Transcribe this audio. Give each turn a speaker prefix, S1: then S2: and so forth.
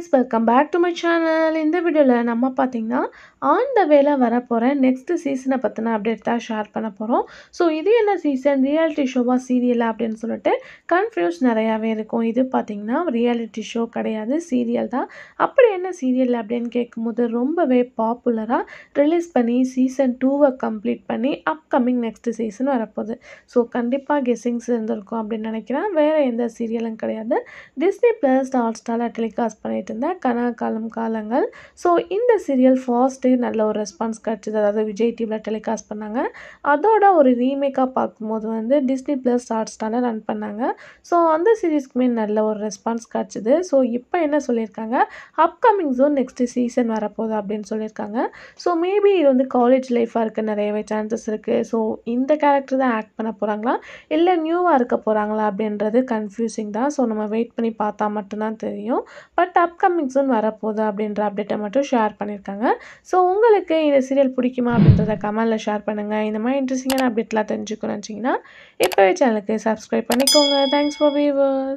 S1: guys welcome back to my channel இந்த வீடியோவில் நம்ம பார்த்திங்கன்னா ஆன் த வேலை வரப்போகிறேன் நெக்ஸ்ட் சீசனை பற்றின அப்டேட் தான் ஷேர் பண்ண போகிறோம் ஸோ இது என்ன சீசன் ரியாலிட்டி ஷோவா சீரியலா அப்படின்னு சொல்லிட்டு கன்ஃபியூஸ் நிறையாவே இருக்கும் இது பார்த்திங்கன்னா ரியாலிட்டி ஷோ கிடையாது சீரியல் தான் அப்படி என்ன சீரியல் அப்படின்னு கேட்கும்போது ரொம்பவே பாப்புலராக ரிலீஸ் பண்ணி சீசன் டூவை கம்ப்ளீட் பண்ணி அப்கமிங் நெக்ஸ்ட் சீசன் வரப்போகுது ஸோ கண்டிப்பாக கெஸ்ஸிங்ஸ் இருந்திருக்கும் அப்படின்னு நினைக்கிறேன் வேறு எந்த சீரியலும் கிடையாது டிஸ்னி ப்ளஸ் ஹாட் ஸ்டாரில் டெலிகாஸ்ட் பண்ணிட்டு பண்ணிகிட்டு கனா காலம் காலங்கள் ஸோ இந்த சீரியல் ஃபாஸ்ட்டு நல்ல ஒரு ரெஸ்பான்ஸ் கிடச்சிது அதாவது விஜய் டிவியில் டெலிகாஸ்ட் பண்ணாங்க அதோட ஒரு ரீமேக்காக பார்க்கும்போது வந்து டிஸ்னி ப்ளஸ் ஸ்டார் ஸ்டாரில் ரன் பண்ணாங்க ஸோ அந்த சீரீஸ்க்குமே நல்ல ஒரு ரெஸ்பான்ஸ் கிடச்சிது ஸோ இப்போ என்ன சொல்லியிருக்காங்க அப்கமிங் ஜோன் நெக்ஸ்ட்டு சீசன் வரப்போகுது அப்படின்னு சொல்லியிருக்காங்க ஸோ மேபி இது வந்து காலேஜ் லைஃபாக இருக்க நிறையவே சான்சஸ் இருக்குது ஸோ இந்த கேரக்டர் தான் ஆக்ட் பண்ண போகிறாங்களா இல்லை நியூவாக இருக்க போகிறாங்களா அப்படின்றது கன்ஃபியூசிங் தான் ஸோ நம்ம வெயிட் பண்ணி பார்த்தா மட்டும்தான் தெரியும் பட் அப் அப்கமிங் சூன் வரப்போகுது அப்படின்ற அப்டேட்டை மட்டும் ஷேர் பண்ணியிருக்காங்க ஸோ உங்களுக்கு இந்த சீரியல் பிடிக்குமா அப்படின்றத கமெண்டில் ஷேர் பண்ணுங்கள் இந்த மாதிரி இன்ட்ரெஸ்டிங்கான அப்டேட்லாம் தெரிஞ்சுக்கணும் வச்சிங்கன்னா இப்போவே சேனலுக்கு சப்ஸ்கிரைப் பண்ணிக்கோங்க தேங்க்ஸ் ஃபார் வியூவர்ஸ்